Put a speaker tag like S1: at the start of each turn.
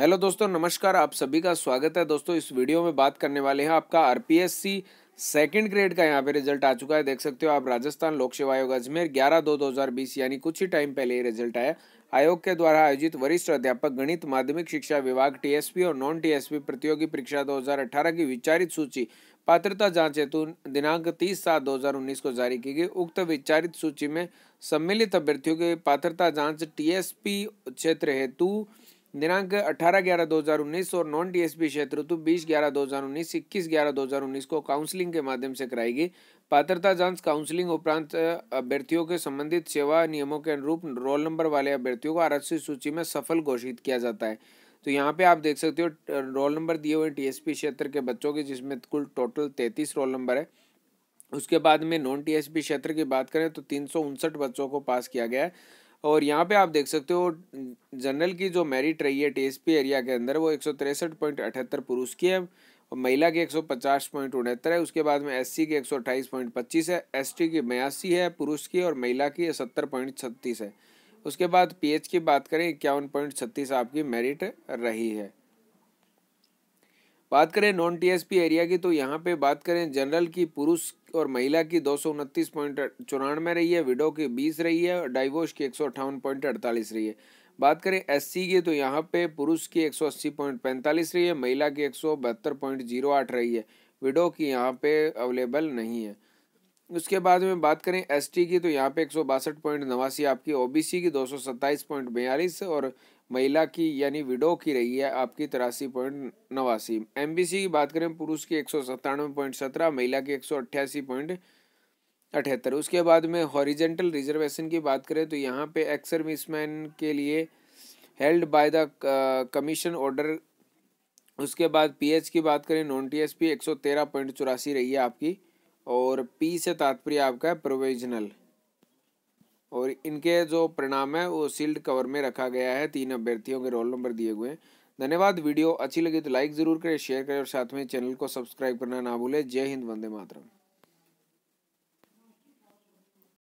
S1: hello दोस्तों नमस्कार आप सभी का स्वागत है दोस्तों इस वीडियो में बात करने वाले हैं आपका सी सेकंड ग्रेड का यहाँ पे रिजल्ट आ चुका है देख सकते हो आप राजस्थान लोक सेवा आयोग अजमेर ग्यारह दो दो हजार बीस यानी कुछ ही टाइम पहले ये रिजल्ट आया आयोग के द्वारा आयोजित वरिष्ठ अध्यापक गणित माध्यमिक शिक्षा विभाग टीएसपी और नॉन टीएसपी प्रतियोगी परीक्षा 2018 की विचारित सूची पात्रता जांच हेतु दिनांक 30 सात 2019 को जारी की गई उक्त विचारित सूची में सम्मिलित अभ्यर्थियों की पात्रता जांच टीएसपी क्षेत्र हेतु दिनांक 18 ग्यारह 2019 और नॉन टीएसपी क्षेत्र ऋतु 20 ग्यारह 2019 21 ग्यारह 2019 को काउंसलिंग के माध्यम से कराएगी पात्रता जांच काउंसलिंग उपरांत अभ्यर्थियों के संबंधित सेवा नियमों के अनुरूप रोल नंबर वाले अभ्यर्थियों को आरक्षित सूची में सफल घोषित किया जाता है तो यहाँ पे आप देख सकते हो रोल नंबर दिए हुए टीएसपी क्षेत्र के बच्चों के जिसमें कुल टोटल तैतीस रोल नंबर है उसके बाद में नॉन टीएसपी क्षेत्र की बात करें तो तीन बच्चों को पास किया गया है और यहाँ पे आप देख सकते हो जनरल की जो मेरिट रही है टी एरिया के अंदर वो एक पुरुष की है और महिला की एक है उसके बाद में एससी की एक है एसटी की बयासी है पुरुष की और महिला की सत्तर है उसके बाद पीएच की बात करें इक्यावन आपकी मेरिट रही है बात करें नॉन टीएसपी एरिया की तो यहाँ पे बात करें जनरल की पुरुष और महिला की दो सौ उनतीस पॉइंट चौरानवे रही है विडो की बीस रही है और डाइवोर्स की एक सौ अट्ठावन पॉइंट अड़तालीस रही है बात करें एससी की तो यहाँ पे पुरुष की एक सौ अस्सी पॉइंट पैंतालीस रही है महिला की एक सौ बहत्तर पॉइंट जीरो आठ रही है विडो की यहाँ पे अवेलेबल नहीं है उसके बाद में बात करें एसटी की तो यहाँ पे एक सौ बासठ पॉइंट नवासी आपकी ओबीसी की दो सौ सत्ताईस पॉइंट बयालीस और महिला की यानी विडो की रही है आपकी तिरासी पॉइंट नवासी एम की बात करें पुरुष की एक सौ सत्तानवे पॉइंट सत्रह महिला की एक सौ अट्ठासी पॉइंट अठहत्तर उसके बाद में हॉरिजेंटल रिजर्वेशन की बात करें तो यहाँ पे एक्सर मिसमैन के लिए held by the commission order उसके बाद पीएच की बात करें नॉन टी एस पी एक सौ तेरह पॉइंट चौरासी रही है आपकी और पी से तात्पर्य आपका है प्रोविजनल और इनके जो परिणाम है वो सील्ड कवर में रखा गया है तीन अभ्यर्थियों के रोल नंबर दिए हुए हैं धन्यवाद वीडियो अच्छी लगी तो लाइक ज़रूर करें शेयर करें और साथ में चैनल को सब्सक्राइब करना ना भूलें जय हिंद वंदे मातरम